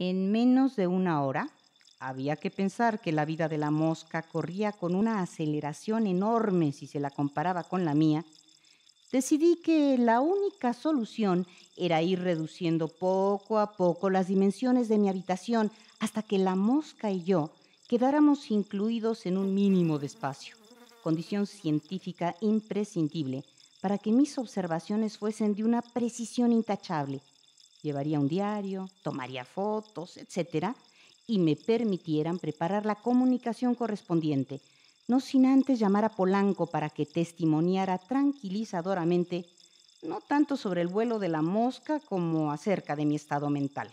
En menos de una hora, había que pensar que la vida de la mosca corría con una aceleración enorme si se la comparaba con la mía, decidí que la única solución era ir reduciendo poco a poco las dimensiones de mi habitación hasta que la mosca y yo quedáramos incluidos en un mínimo de espacio, condición científica imprescindible para que mis observaciones fuesen de una precisión intachable Llevaría un diario, tomaría fotos, etcétera, y me permitieran preparar la comunicación correspondiente, no sin antes llamar a Polanco para que testimoniara tranquilizadoramente, no tanto sobre el vuelo de la mosca como acerca de mi estado mental.